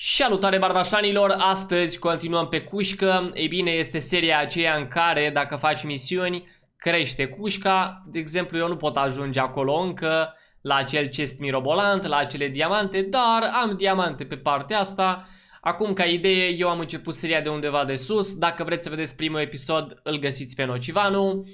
Salutare barbașanilor, astăzi continuăm pe cușcă, ei bine este seria aceea în care dacă faci misiuni crește cușca, de exemplu eu nu pot ajunge acolo încă la acel chest mirobolant, la acele diamante, dar am diamante pe partea asta, acum ca idee eu am început seria de undeva de sus, dacă vreți să vedeți primul episod îl găsiți pe Nocivanu,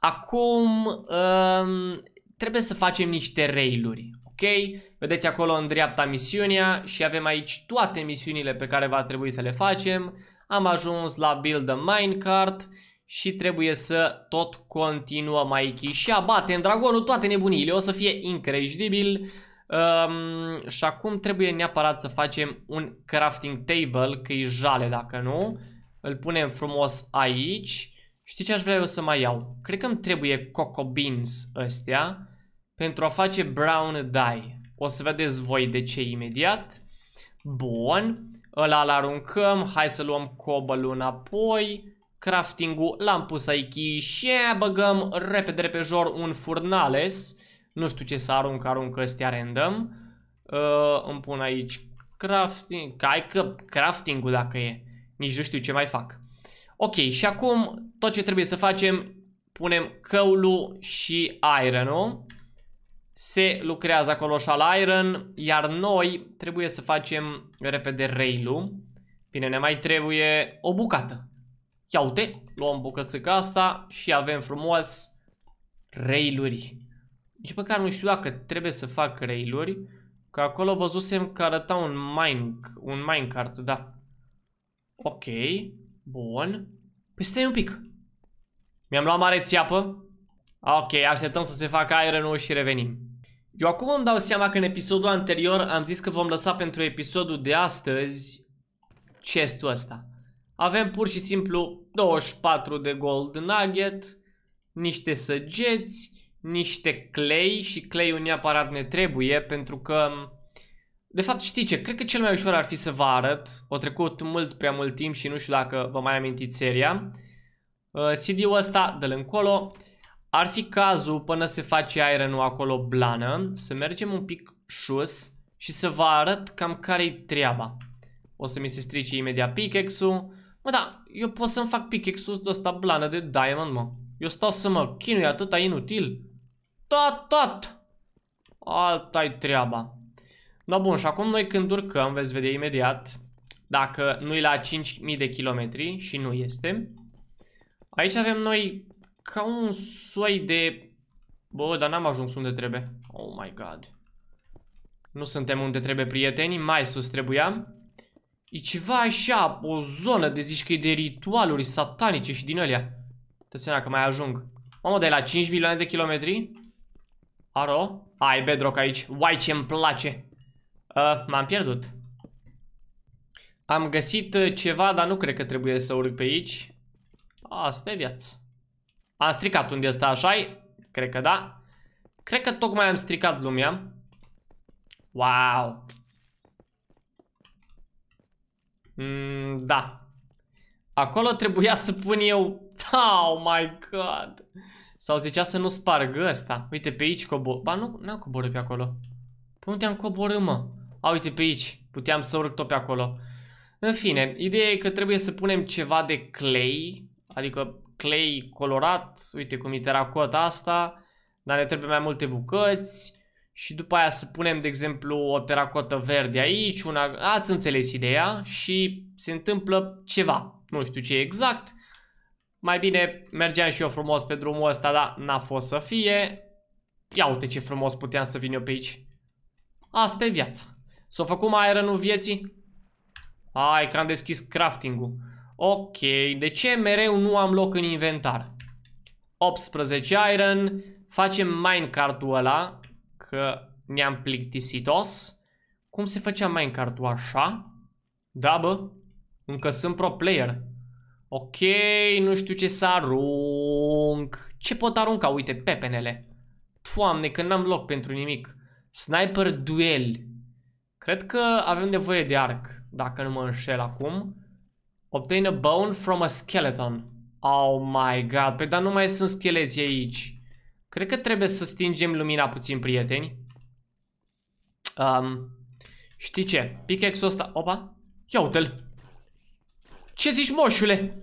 acum um, trebuie să facem niște railuri, ok, vedeți acolo în dreapta misiunea și avem aici toate misiunile pe care va trebui să le facem. Am ajuns la Build a Minecart și trebuie să tot continuăm aici și abatem dragonul toate nebunile. o să fie incredibil. Um, și acum trebuie neapărat să facem un crafting table, că e jale dacă nu. Îl punem frumos aici. Știi ce aș vrea eu să mai iau? Cred că îmi trebuie coco beans ăstea pentru a face brown dye. O să vedeți voi de ce imediat. Bun, ăla îl aruncăm, hai să luăm cobalul înapoi. Crafting-ul l-am pus aici și băgăm repede jor un furnales. Nu știu ce să arunc, arunc ăstea random. Uh, îmi pun aici crafting, hai că crafting-ul dacă e. Nici nu știu ce mai fac. Ok, și acum tot ce trebuie să facem, punem căulu și iron-ul se lucrează acolo și al Iron, iar noi trebuie să facem repede rail-ul. Bine, ne mai trebuie o bucată. Ia uite, luăm bucățica asta și avem frumos railuri. uri Nici măcar nu știu dacă trebuie să fac railuri, că acolo văzusem că arăta un, mine, un minecart, da. Ok, bun. Păi stai un pic. Mi-am luat mare țiapă. Ok, așteptăm să se facă iron și revenim. Eu acum îmi dau seama că în episodul anterior am zis că vom lăsa pentru episodul de astăzi chestul ăsta. Avem pur și simplu 24 de gold nugget, niște săgeți, niște clay și clay-ul neapărat ne trebuie pentru că... De fapt știi ce, cred că cel mai ușor ar fi să vă arăt, o trecut mult prea mult timp și nu știu dacă vă mai amintiți seria. Uh, CD-ul ăsta, dă-l încolo, ar fi cazul, până se face iron acolo blană, să mergem un pic sus și să vă arăt cam care-i treaba. O să mi se strice imediat pickaxe-ul. Mă, da, eu pot să-mi fac pickaxe-ul ăsta blană de diamond, mă. Eu stau să mă chinui atâta inutil. Tot, tot! Alta-i treaba. Da, bun, și acum noi când urcăm, veți vedea imediat, dacă nu e la 5000 de kilometri și nu este, aici avem noi ca un soi de... Bă, dar n-am ajuns unde trebuie. Oh my god. Nu suntem unde trebuie, prieteni. Mai sus trebuiam. E ceva așa, o zonă de zici că e de ritualuri satanice și din alea. Te seama că mai ajung. Mamă, de la 5 milioane de kilometri? Aro? Ai bedrock aici. Uai, ce îmi place. Uh, M-am pierdut. Am găsit uh, ceva, dar nu cred că trebuie să urc pe aici. Asta e viață. Am stricat unde asta așa -i? Cred că da. Cred că tocmai am stricat lumea. Wow. Mm, da. Acolo trebuia să pun eu... Oh my god. Sau zicea să nu sparg ăsta. Uite pe aici cobor... Ba nu, nu am coborât pe acolo. Păi unde am coborât mă? A, uite pe aici. Puteam să urc tot pe acolo. În fine, ideea e că trebuie să punem ceva de clay, adică clay colorat, uite cum e teracota asta, dar ne trebuie mai multe bucăți și după aia să punem, de exemplu, o teracotă verde aici, una... ați înțeles ideea și se întâmplă ceva, nu știu ce exact, mai bine mergeam și eu frumos pe drumul ăsta, dar n-a fost să fie. Ia uite ce frumos puteam să vin eu pe aici. Asta e viața. S-a făcut mai aeronul vieții? Hai că am deschis crafting-ul. Ok, de ce mereu nu am loc în inventar? 18 iron, facem minecart-ul ăla, că ne-am plictisitos. Cum se făcea minecart-ul așa? Da, bă, încă sunt pro player. Ok, nu știu ce să arunc. Ce pot arunca? Uite, pepenele. Doamne, că n-am loc pentru nimic. Sniper duel. Cred că avem nevoie de arc, dacă nu mă înșel acum. Obtain a bone from a skeleton. Oh my god, păi dar nu mai sunt scheleți aici. Cred că trebuie să stingem lumina puțin, prieteni. Um, știi ce? Pickaxe-ul ăsta... Opa! Ia uite-l! Ce zici, moșule?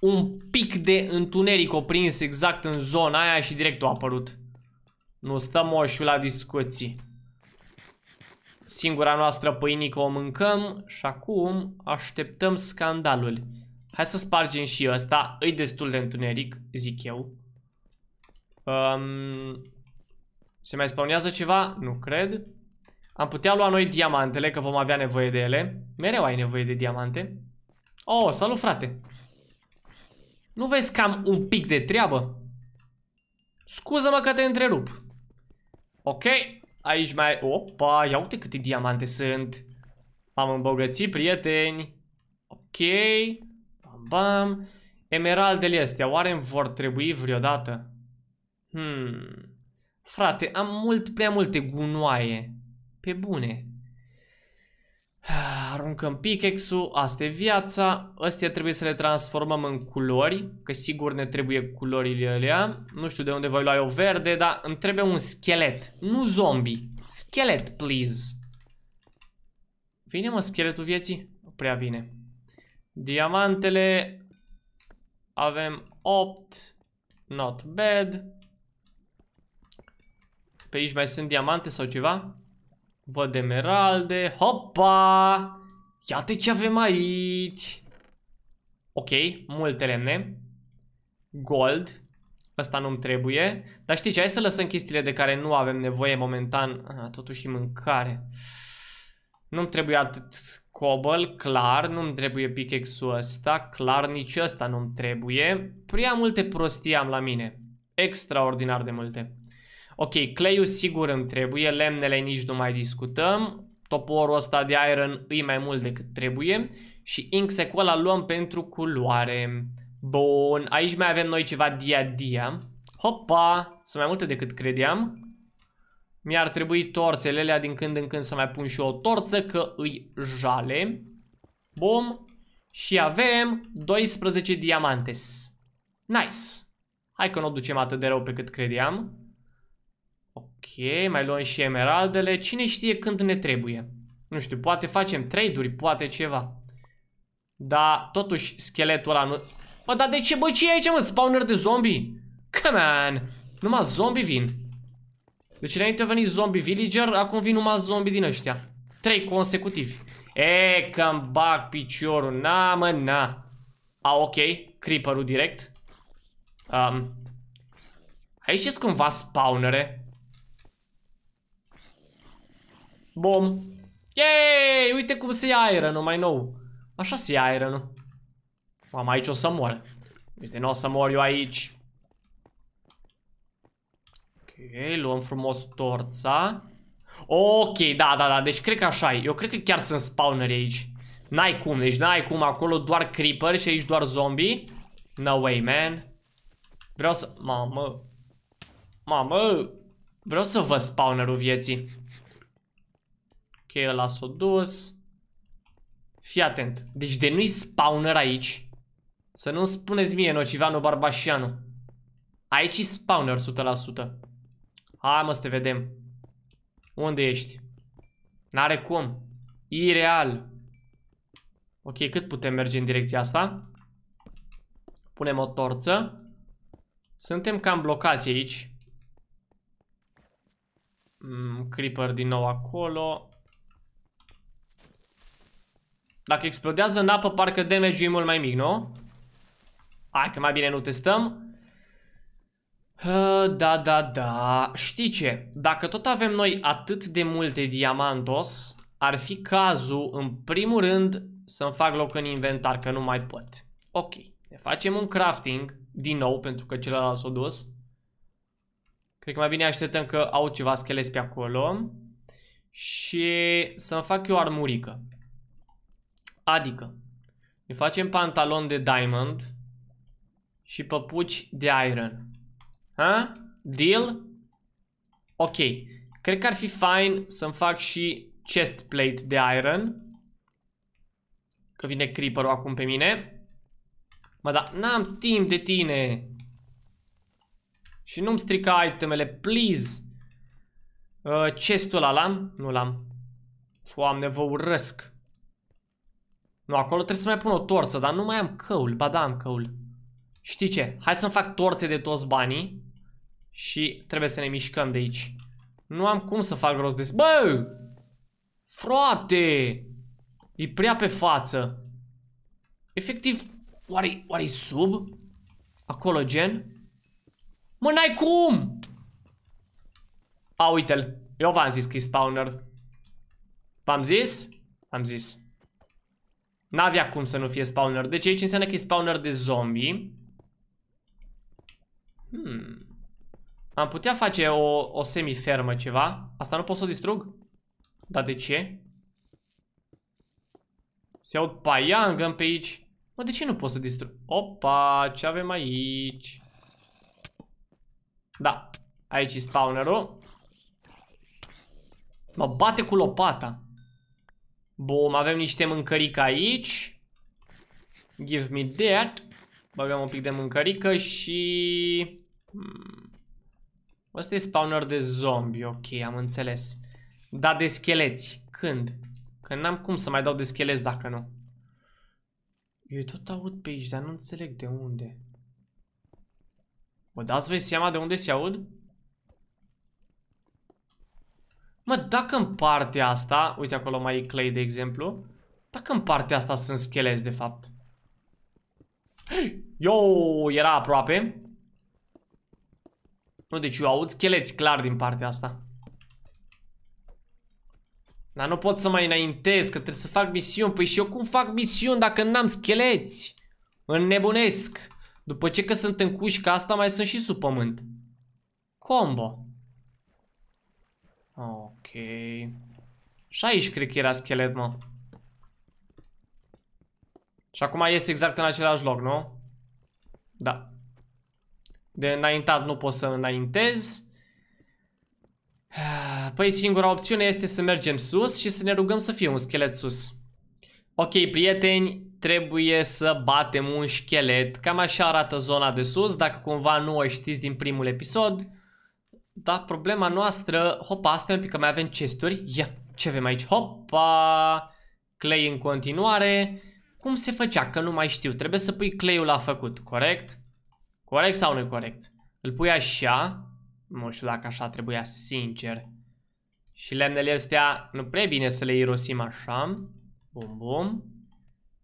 Un pic de întuneric oprins exact în zona aia și direct a apărut. Nu stă moșul la discuții. Singura noastră pâinică o mâncăm și acum așteptăm scandalul. Hai să spargem și ăsta. Îi destul de întuneric, zic eu. Um, se mai spawnează ceva? Nu cred. Am putea lua noi diamantele, că vom avea nevoie de ele. Mereu ai nevoie de diamante. Oh, salut frate! Nu vezi că am un pic de treabă? Scuză-mă că te întrerup. Ok, Aici mai... Opa, ia uite câte diamante sunt. Am îmbogățit, prieteni. Ok. Bam, bam. Emeraldele astea, oare îmi vor trebui vreodată? Hmm. Frate, am mult prea multe gunoaie. Pe bune. Aruncăm pickaxe ul asta e viața. Astea trebuie să le transformăm în culori, că sigur ne trebuie culorile alea. Nu știu de unde voi lua eu verde, dar îmi trebuie un schelet. Nu zombie. Schelet, please. Vine mă scheletul vieții? prea vine. Diamantele. Avem 8. Not bad. Pe aici mai sunt diamante sau ceva? Văd emeralde. Hopa! Iată ce avem aici. Ok, multe lemne. Gold. Asta nu-mi trebuie. Dar știi ce, hai să lăsăm chestiile de care nu avem nevoie momentan. Ah, totuși mâncare. Nu-mi trebuie atât Cobal, clar. Nu-mi trebuie pickaxe-ul ăsta. Clar, nici ăsta nu-mi trebuie. Prea multe prostii am la mine. Extraordinar de multe. Ok, clay-ul sigur îmi trebuie, lemnele nici nu mai discutăm, toporul ăsta de iron îi mai mult decât trebuie și ink ăla luăm pentru culoare. Bun, aici mai avem noi ceva dia-dia. Hopa, sunt mai multe decât credeam. Mi-ar trebui torțele alea din când în când să mai pun și o torță că îi jale. Bum. Și avem 12 diamantes. Nice. Hai că nu o ducem atât de rău pe cât credeam. Ok, mai luăm și emeraldele. Cine știe când ne trebuie? Nu știu, poate facem trade-uri, poate ceva. Dar totuși scheletul ăla nu... Bă, dar de ce, bă, ce e aici, mă? Spawner de zombie? Come on! Numai zombie vin. Deci înainte a venit zombie villager, acum vin numai zombie din ăștia. Trei consecutivi. E, că-mi bag piciorul. Na, mă, na. A, ok. Creeper-ul direct. Um. Aici sunt cumva spawnere. Bom. Yay! Uite cum se ia iron mai nou. Așa se ia iron Am aici o să mor. Uite, nu o să mor eu aici. Ok, luăm frumos torța. Ok, da, da, da, deci cred că așa e. Eu cred că chiar sunt spawneri aici. N-ai cum, deci n-ai cum, acolo doar creeper și aici doar zombie. No way, man. Vreau să... Mamă. Mamă. Vreau să vă spawnerul vieții. Ok, ăla s-o dus. Fii atent. Deci de nu-i spawner aici, să nu-mi spuneți mie, Nocivanu Barbașianu. Aici e spawner 100%. Hai mă, să te vedem. Unde ești? N-are cum. Ireal. Ok, cât putem merge în direcția asta? Punem o torță. Suntem cam blocați aici. Mm, creeper din nou acolo. Dacă explodează în apă, parcă damage-ul e mult mai mic, nu? Hai că mai bine nu testăm. Da, da, da. Știi ce? Dacă tot avem noi atât de multe diamantos, ar fi cazul, în primul rând, să-mi fac loc în inventar, că nu mai pot. Ok. Ne facem un crafting, din nou, pentru că celălalt s-a dus. Cred că mai bine așteptăm că au ceva scheleți pe acolo. Și să-mi fac eu armurică. Adică, ne facem pantalon de diamond și păpuci de iron. Ha? Deal? Ok. Cred că ar fi fine să-mi fac și chest plate de iron. Că vine creeper acum pe mine. Mă, dar n-am timp de tine. Și nu-mi strica itemele, please. Uh, chestul ăla l-am? Nu l-am. Foamne, vă urăsc. Nu, acolo trebuie să mai pun o torță, dar nu mai am căul. Ba da, am căul. Știi ce? Hai să-mi fac torțe de toți banii și trebuie să ne mișcăm de aici. Nu am cum să fac rost de... Bă! Frate! E prea pe față. Efectiv, oare, oare sub? Acolo, gen? Mă, n-ai cum! A, uite-l. Eu v-am zis că e spawner. V-am zis? v Am zis. N-avea cum să nu fie spawner. Deci aici înseamnă că e spawner de zombie. Hmm. Am putea face o, o semifermă ceva. Asta nu pot să o distrug? Dar de ce? Se aud paiangăn pe aici. Mă, de ce nu pot să distrug? Opa, ce avem aici? Da, aici e spawnerul. Mă bate cu lopata. Bun, avem niște mâncărică aici. Give me that. Băgăm un pic de mâncărică și... Hmm. Asta e spawner de zombie, ok, am înțeles. Da, de scheleți. Când? Că n-am cum să mai dau de scheleți dacă nu. Eu tot aud pe aici, dar nu înțeleg de unde. Vă dați vei seama de unde se aud? Mă, dacă în partea asta, uite acolo mai e clay de exemplu, dacă în partea asta sunt scheleți de fapt. Yo, era aproape. Nu, deci eu aud scheleți clar din partea asta. Dar nu pot să mai înaintez, că trebuie să fac misiuni. Păi și eu cum fac misiuni dacă n-am scheleți? Înnebunesc. După ce că sunt în cușca asta, mai sunt și sub pământ. Combo. Ok. Și aici cred că era schelet, mă. Și acum ies exact în același loc, nu? Da. De înaintat nu pot să înaintez. Păi singura opțiune este să mergem sus și să ne rugăm să fie un schelet sus. Ok, prieteni, trebuie să batem un schelet. Cam așa arată zona de sus, dacă cumva nu o știți din primul episod. Da, problema noastră... Hopa, asta un pic că mai avem chesturi. Ia, ce avem aici? Hopa! Clay în continuare. Cum se făcea? Că nu mai știu. Trebuie să pui clay-ul la făcut, corect? Corect sau nu corect? Îl pui așa. Nu știu dacă așa trebuia, sincer. Și lemnele astea nu prea bine să le irosim așa. Bum, bum.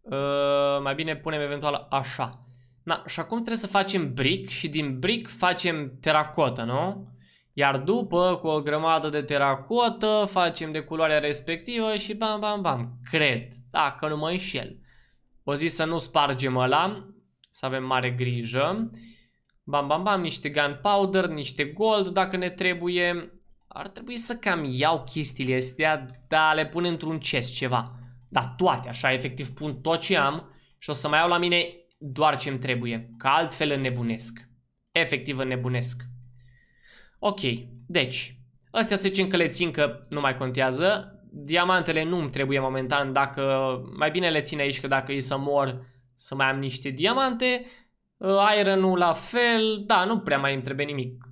Uh, mai bine punem eventual așa. Na, și acum trebuie să facem brick și din brick facem teracotă, nu? Iar după, cu o grămadă de teracotă, facem de culoarea respectivă și bam, bam, bam. Cred, dacă nu mă înșel. O zi să nu spargem ăla, să avem mare grijă. Bam, bam, bam, niște gunpowder, niște gold dacă ne trebuie. Ar trebui să cam iau chestiile astea, dar le pun într-un chest ceva. Dar toate, așa, efectiv pun tot ce am și o să mai iau la mine doar ce-mi trebuie, că altfel înnebunesc. Efectiv înnebunesc. Ok, deci, astea să zicem că le țin că nu mai contează. Diamantele nu-mi trebuie momentan dacă, mai bine le țin aici că dacă e să mor să mai am niște diamante. Uh, iron-ul la fel, da, nu prea mai îmi trebuie nimic.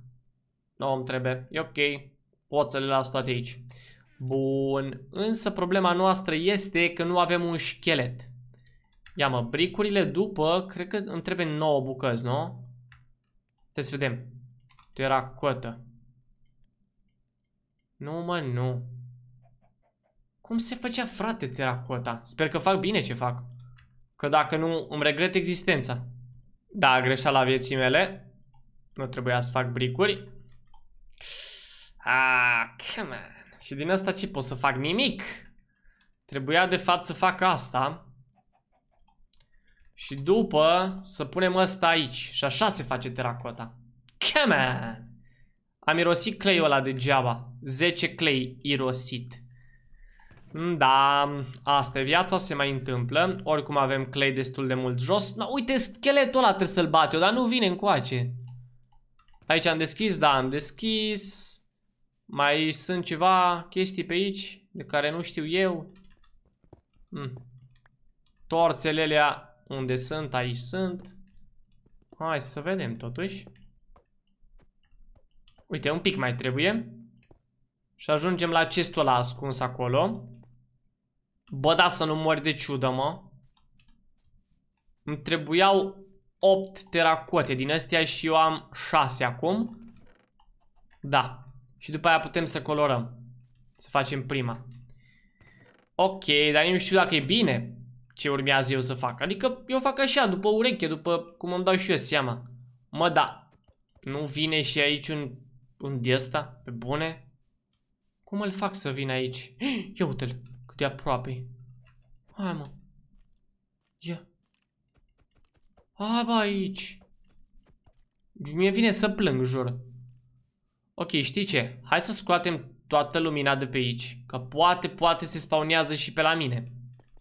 Nu îmi trebuie, e ok, pot să le las toate aici. Bun, însă problema noastră este că nu avem un schelet. Ia mă, bricurile după, cred că îmi trebuie 9 bucăți, nu? Trebuie să vedem. Teracotă. Nu, mă, nu. Cum se făcea, frate, teracota? Sper că fac bine ce fac. Că dacă nu, îmi regret existența. Da, greșeala vieții mele. Nu trebuia să fac bricuri. Ah, come on. Și din asta ce pot să fac? Nimic. Trebuia de fapt să fac asta. Și după să punem asta aici. Și așa se face teracota. Come on! Am irosit clay ăla degeaba. 10 clay irosit. Mm, da, asta e viața, se mai întâmplă. Oricum avem clay destul de mult jos. No, uite, scheletul ăla trebuie să-l bate dar nu vine încoace. Aici am deschis, da, am deschis. Mai sunt ceva chestii pe aici de care nu știu eu. Hmm. Torțelele unde sunt, aici sunt. Hai să vedem totuși. Uite, un pic mai trebuie. Și ajungem la acestul ăla ascuns acolo. Bă, da, să nu mori de ciudă, mă. Îmi trebuiau 8 teracote din astea și eu am 6 acum. Da. Și după aia putem să colorăm. Să facem prima. Ok, dar eu nu știu dacă e bine ce urmează eu să fac. Adică eu fac așa, după ureche, după cum îmi dau și eu seama. Mă, da, nu vine și aici un un de pe bune? Cum îl fac să vin aici? Ia uite-l, cât de aproape Hai mă. Ia. Hai bă aici. Mie vine să plâng, jur. Ok, știi ce? Hai să scoatem toată lumina de pe aici. Că poate, poate se spawnează și pe la mine.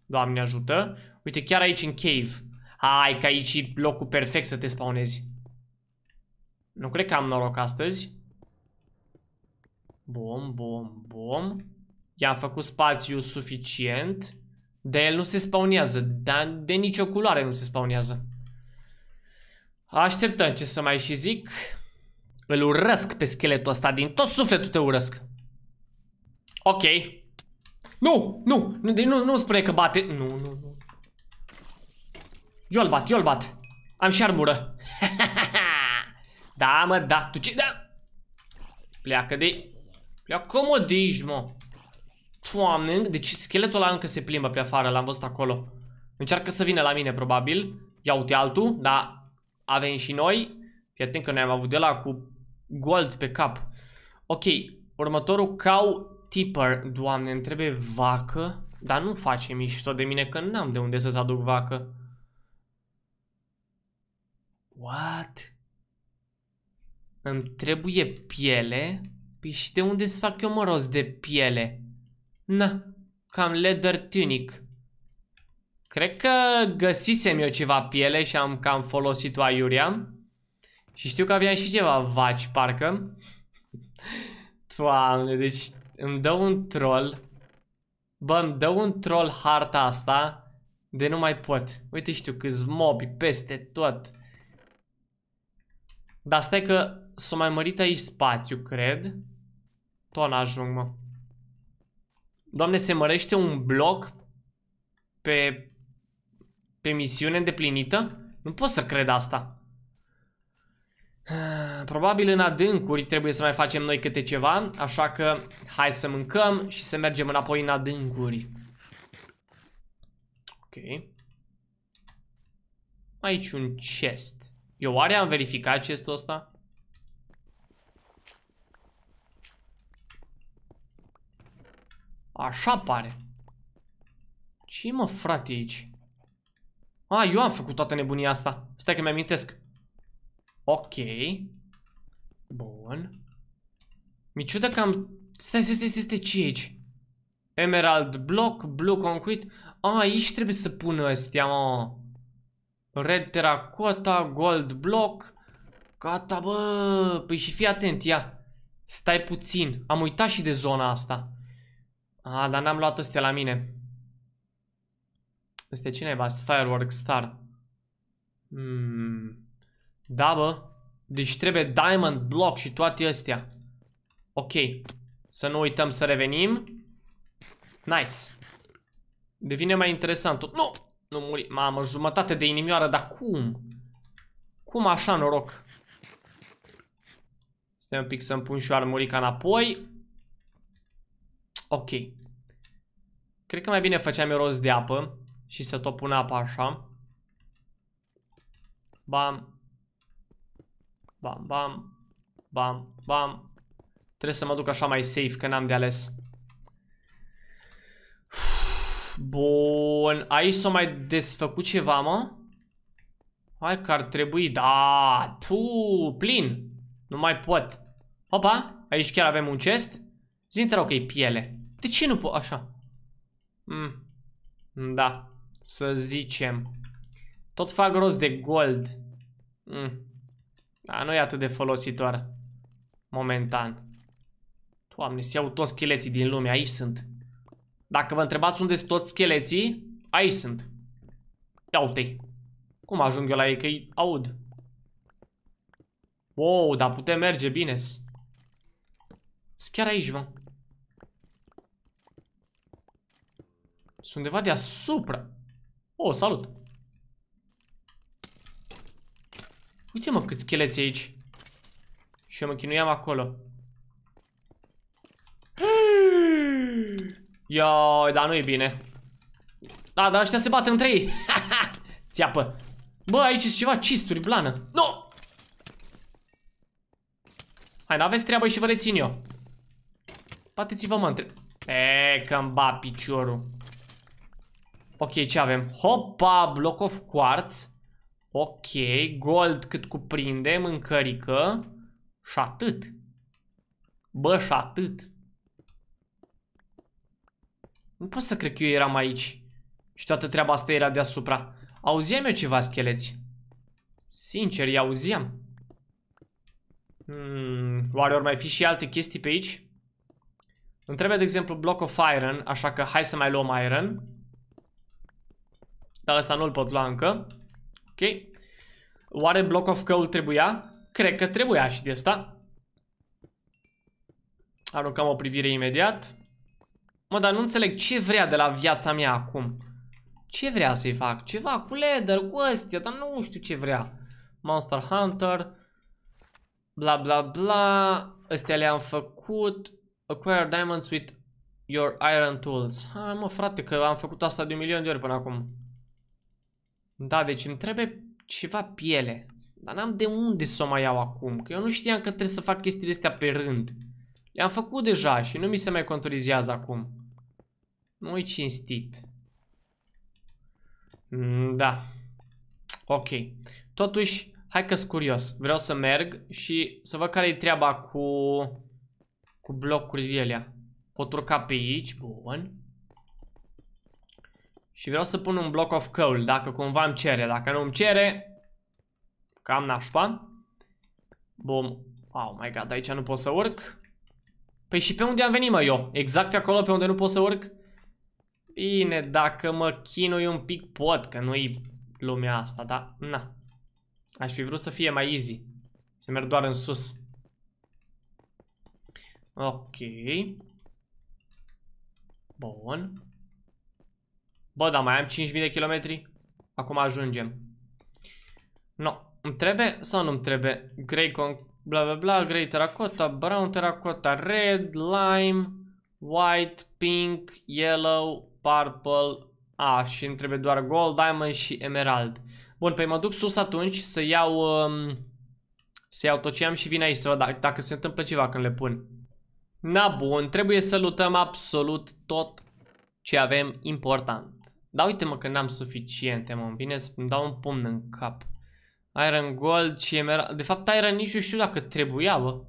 Doamne ajută. Uite, chiar aici în cave. Hai, că aici e locul perfect să te spawnezi. Nu cred că am noroc astăzi. Bom, bom, bom. I-am făcut spațiu suficient. De el nu se spawnează, dar de nicio culoare nu se spawnează. Așteptăm ce să mai și zic. Îl urăsc pe scheletul ăsta, din tot sufletul te urăsc. Ok. Nu, nu, nu, nu, nu spune că bate. Nu, nu, nu. Eu-l bat, eu-l bat. Am și armură. da, mă, da, tu ce... Da. Pleacă de... Ia cum de aici, mă? Doamne, deci scheletul ăla încă se plimbă pe afară, l-am văzut acolo. Încearcă să vină la mine, probabil. Ia uite altul, dar avem și noi. Fii atent că noi am avut de la cu gold pe cap. Ok, următorul cow tipper. Doamne, îmi trebuie vacă. Dar nu face mișto de mine că n-am de unde să-ți aduc vacă. What? Îmi trebuie piele. Păi și de unde să fac eu mă de piele? Na, cam leather tunic. Cred că găsisem eu ceva piele și am cam folosit-o aiurea. Și știu că aveam și ceva vaci, parcă. Doamne, deci îmi dă un troll. Bă, îmi dă un troll harta asta de nu mai pot. Uite știu câți mobi peste tot. Dar stai că s-a mai mărit aici spațiu, cred. Tot ajung, mă. Doamne, se mărește un bloc pe, pe misiune îndeplinită? Nu pot să cred asta. Probabil în adâncuri trebuie să mai facem noi câte ceva, așa că hai să mâncăm și să mergem înapoi în adâncuri. Ok. Aici un chest. Eu oare am verificat chestul ăsta? Așa pare. ce mă, frate, aici? A, eu am făcut toată nebunia asta. Stai că mi-amintesc. Ok. Bun. Mi-ciudă că am... Stai, stai, stai, stai, stai, ce aici? Emerald block, blue concrete. A, aici trebuie să pun ăstea, mă. Red terracotta, gold block. Gata, bă. Păi și fii atent, ia. Stai puțin. Am uitat și de zona asta. A, dar n-am luat astea la mine. Este cineva, Firework Star. Hmm. Da, bă. Deci trebuie Diamond Block și toate astea. Ok. Să nu uităm să revenim. Nice. Devine mai interesant Nu! Nu muri. Mamă, jumătate de inimioară, dar cum? Cum așa noroc? Stai un pic să-mi pun și o armurica înapoi. Ok. Cred că mai bine făceam eu rost de apă și să tot pun apa așa. Bam. Bam, bam. Bam, bam. Trebuie să mă duc așa mai safe, că n-am de ales. Bun. Aici s o mai desfăcut ceva, mă? Hai că ar trebui, da, tu, plin. Nu mai pot. Opa, aici chiar avem un chest. Zi-mi te rog că e piele. De ce nu pot așa? Mm. mm. Da. Să zicem. Tot fac rost de gold. Mm. Da, nu e atât de folositor. Momentan. Doamne, se iau toți scheleții din lume. Aici sunt. Dacă vă întrebați unde sunt toți scheleții, aici sunt. Ia uite Cum ajung eu la ei? Că-i aud. Wow, dar putem merge bine. Sunt chiar aici, vă. Sunt undeva deasupra. Oh, salut! Uite mă câți scheleți aici. Și eu mă chinuiam acolo. Ia, dar nu e bine. Da, dar ăștia se bat între ei. Țiapă. Bă, aici sunt ceva cisturi, blană. Nu! No! Hai, n-aveți treabă și vă rețin eu. Bateți-vă mă între... E, că-mi ba piciorul. Ok, ce avem? Hopa, block of quartz. Ok, gold cât cuprindem, încărică. Și atât. Bă, și atât. Nu pot să cred că eu eram aici. Și toată treaba asta era deasupra. Auzeam eu ceva scheleți. Sincer, i auzeam. Hmm, oare ori mai fi și alte chestii pe aici? Îmi trebuie, de exemplu, block of iron, așa că hai să mai luăm iron. Dar ăsta nu-l pot lua încă. Ok. Oare Block of Coal trebuia? Cred că trebuia și de asta. Aruncăm o privire imediat. Mă, dar nu înțeleg ce vrea de la viața mea acum. Ce vrea să-i fac? Ceva cu leather, cu astea, dar nu știu ce vrea. Monster Hunter. Bla bla bla. Astea le-am făcut. Acquire diamonds with your iron tools. Hai mă frate că am făcut asta de un milion de ori până acum. Da, deci îmi trebuie ceva piele. Dar n-am de unde să o mai iau acum, că eu nu știam că trebuie să fac chestiile astea pe rând. Le-am făcut deja și nu mi se mai contorizează acum. Nu-i cinstit. Mm, da. Ok. Totuși, hai că sunt curios. Vreau să merg și să văd care i treaba cu... cu blocurile alea. Pot urca pe aici. Bun. Și vreau să pun un block of coal, dacă cumva îmi cere. Dacă nu îmi cere, cam nașpa. bom Oh my god, aici nu pot să urc. Păi și pe unde am venit mă eu? Exact pe acolo pe unde nu pot să urc? Bine, dacă mă chinui un pic pot, că nu-i lumea asta, da? Na. Aș fi vrut să fie mai easy. Să merg doar în sus. Ok. Bun. Bă, dar mai am 5.000 de kilometri? Acum ajungem. No. Îmi trebuie sau nu-mi trebuie? Grey con... Bla bla bla, grey terracotta, brown terracotta, red, lime, white, pink, yellow, purple, a, și îmi trebuie doar gold, diamond și emerald. Bun, pe păi mă duc sus atunci să iau, um, să iau tot ce am și vin aici să văd dacă, dacă se întâmplă ceva când le pun. Na bun, trebuie să lutăm absolut tot ce avem important. Da, uite-mă că n-am suficiente, mă, bine să-mi dau un pumn în cap. Iron Gold și Emerald. De fapt, Iron nici nu știu dacă trebuia, bă.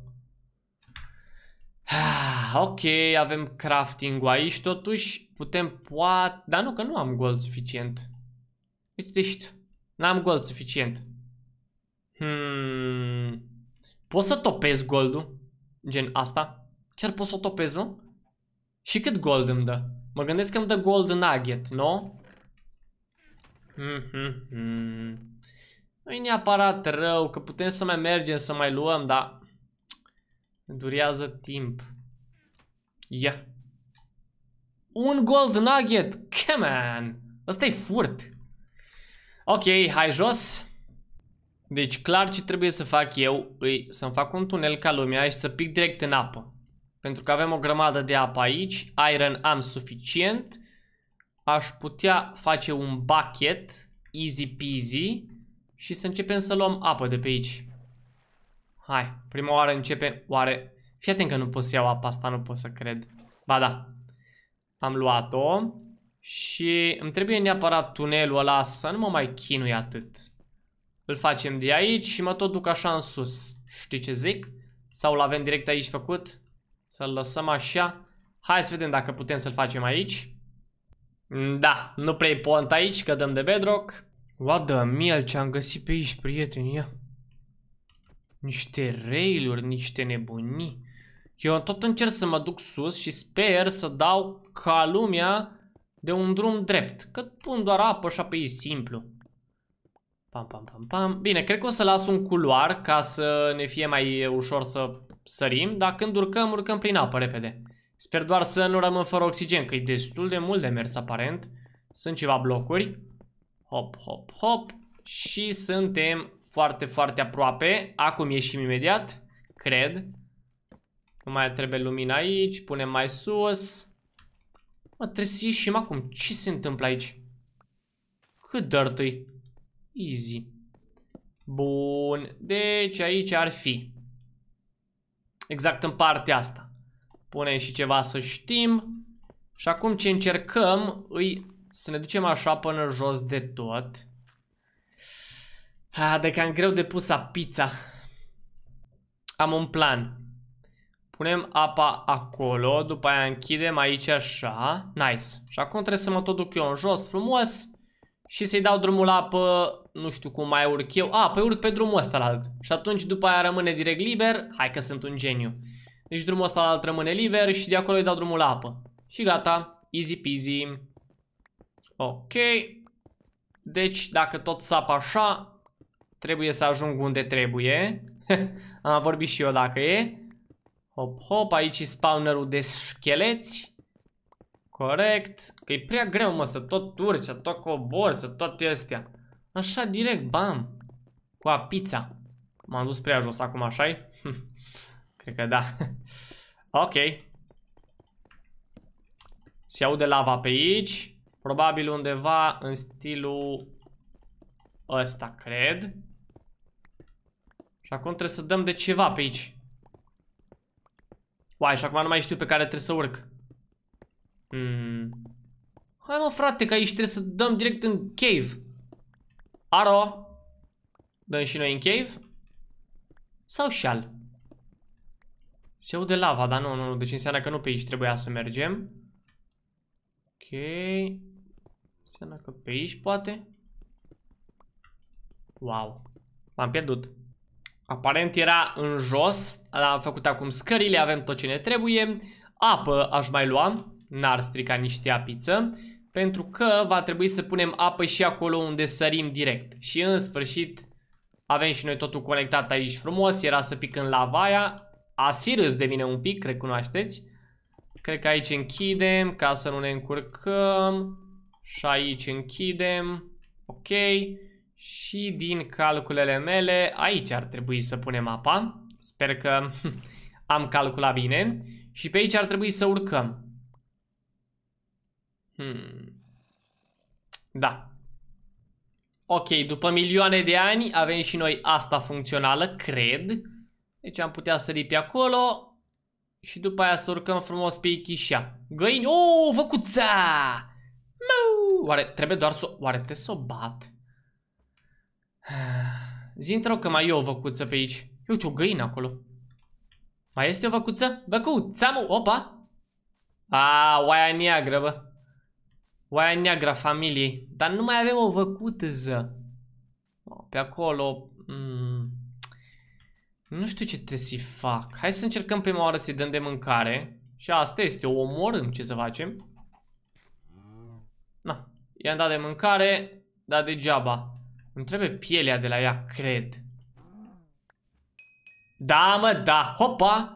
Ok, avem crafting-ul aici, totuși putem poate... Dar nu, că nu am gold suficient. Uite, ești. N-am gold suficient. Hmm. Pot să topez goldul? Gen asta? Chiar pot să o topez, nu? Și cât gold îmi dă? Mă gândesc că îmi dă gold nugget, nu? Mm -hmm. Nu-i neapărat rău, că putem să mai mergem, să mai luăm, dar... Durează timp. Ia. Yeah. Un gold nugget! Come on! Asta e furt! Ok, hai jos! Deci clar ce trebuie să fac eu să-mi fac un tunel ca lumea și să pic direct în apă. Pentru că avem o grămadă de apă aici. Iron am suficient. Aș putea face un bucket. Easy peasy. Și să începem să luăm apă de pe aici. Hai, prima oară începe... Oare... Fii atent că nu pot să iau apa asta, nu pot să cred. Ba da. Am luat-o. Și îmi trebuie neapărat tunelul ăla să nu mă mai chinui atât. Îl facem de aici și mă tot duc așa în sus. Știi ce zic? Sau l-avem direct aici făcut? Să-l lăsăm așa. Hai să vedem dacă putem să-l facem aici. Da, nu prea pont aici, că dăm de bedrock. What the miel ce am găsit pe aici, prieteni, ia. Niște railuri, niște nebunii. Eu tot încerc să mă duc sus și sper să dau ca lumea de un drum drept. Că pun doar apă așa pe ei simplu. Pam, pam, pam, pam. Bine, cred că o să las un culoar ca să ne fie mai ușor să sărim, dar când urcăm, urcăm prin apă repede. Sper doar să nu rămân fără oxigen, că e destul de mult de mers aparent. Sunt ceva blocuri. Hop, hop, hop. Și suntem foarte, foarte aproape. Acum ieșim imediat, cred. Nu mai trebuie lumină aici, punem mai sus. Mă, trebuie să ieșim acum. Ce se întâmplă aici? Cât dărtui. Easy. Bun, deci aici ar fi. Exact în partea asta. Punem și ceva să știm. Și acum ce încercăm îi să ne ducem așa până jos de tot. Ah, de că am greu de pus a pizza. Am un plan. Punem apa acolo, după aia închidem aici așa. Nice. Și acum trebuie să mă tot duc eu în jos frumos și să-i dau drumul la apă, nu știu cum mai urc eu. A, păi urc pe drumul ăsta la alt. Și atunci după aia rămâne direct liber, hai că sunt un geniu. Deci drumul ăsta la alt rămâne liber și de acolo îi dau drumul la apă. Și gata, easy peasy. Ok. Deci dacă tot sap așa, trebuie să ajung unde trebuie. Am vorbit și eu dacă e. Hop, hop, aici e spawnerul de scheleți. Corect. Că e prea greu, mă, să tot turi, să tot cobori, să toate astea. Așa, direct, bam. Cu a pizza. M-am dus prea jos acum, așa -i? Hm. Cred că da. ok. Se aude lava pe aici. Probabil undeva în stilul ăsta, cred. Și acum trebuie să dăm de ceva pe aici. Uai, și acum nu mai știu pe care trebuie să urc. Mm. Hai mă frate, că aici trebuie să dăm direct în cave. Aro! Dăm și noi în cave? Sau șal? Se aude lava, dar nu, nu, deci înseamnă că nu pe aici trebuia să mergem. Ok. Înseamnă că pe aici poate. Wow. M-am pierdut. Aparent era în jos, l-am făcut acum scările, avem tot ce ne trebuie. Apă aș mai lua n-ar strica niște apiță, pentru că va trebui să punem apă și acolo unde sărim direct. Și în sfârșit avem și noi totul conectat aici frumos, era să pic în lava aia. Asfir îți devine un pic, recunoașteți. Cred că aici închidem ca să nu ne încurcăm. Și aici închidem. Ok. Și din calculele mele, aici ar trebui să punem apa. Sper că am calculat bine. Și pe aici ar trebui să urcăm. Hmm. Da. Ok, după milioane de ani avem și noi asta funcțională, cred. Deci am putea sări pe acolo. Și după aia să urcăm frumos pe Ichișa. Găini, oh, văcuța! Oare trebuie doar să... Oare te să o bat? zi că mai e o văcuță pe aici. Uite o găină acolo. Mai este o văcuță? Văcuța, mu, opa! A, oaia neagră, bă. Oaia neagra familiei. Dar nu mai avem o văcutăză. Pe acolo... Mm, nu știu ce trebuie să-i fac. Hai să încercăm prima oară să-i dăm de mâncare. Și asta este, o omorâm. Ce să facem? Na, i-am dat de mâncare, dar degeaba. Îmi trebuie pielea de la ea, cred. Da, mă, da, hopa!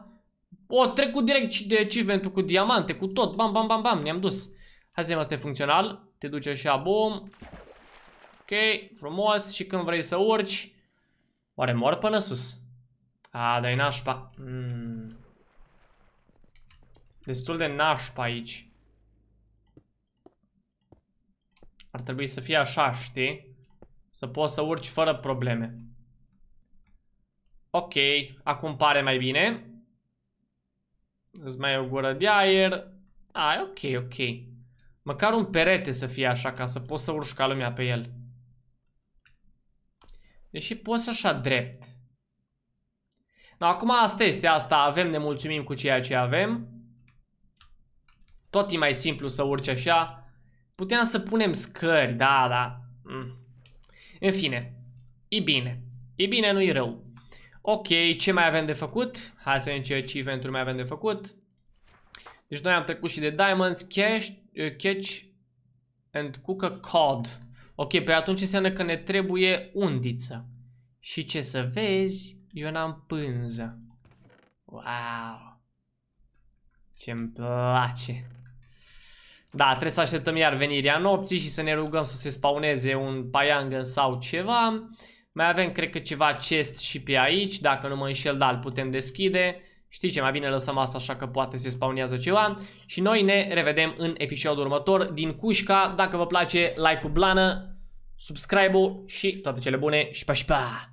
O, trec cu direct și de achievement cu diamante, cu tot, bam, bam, bam, bam, ne-am dus. Hai să vedem asta e funcțional. Te duce așa, bum. Ok, frumos. Și când vrei să urci, oare mor până sus? A, da e nașpa. Mm. Destul de nașpa aici. Ar trebui să fie așa, știi? Să poți să urci fără probleme. Ok, acum pare mai bine. Îți mai e o gură de aer. Ai, ah, ok, ok. Măcar un perete să fie așa ca să poți să urci ca lumea pe el. Deși poți așa drept. No, acum asta este asta. Avem, ne mulțumim cu ceea ce avem. Tot e mai simplu să urci așa. Puteam să punem scări, da, da. Mm. În fine, e bine. E bine, nu-i rău. Ok, ce mai avem de făcut? Hai să vedem ce event mai avem de făcut. Deci noi am trecut și de Diamonds, Cash, catch and cook a cod. Ok, pe atunci înseamnă că ne trebuie undiță. Și ce să vezi, eu n-am pânză. Wow! Ce-mi place! Da, trebuie să așteptăm iar venirea nopții și să ne rugăm să se spauneze un paiangan sau ceva. Mai avem, cred că, ceva chest și pe aici. Dacă nu mă înșel, da, îl putem deschide. Știi ce, mai bine lăsăm asta așa că poate se spawnează ceva și noi ne revedem în episodul următor din Cușca. Dacă vă place, like-ul blană, subscribe-ul și toate cele bune și pa și pa!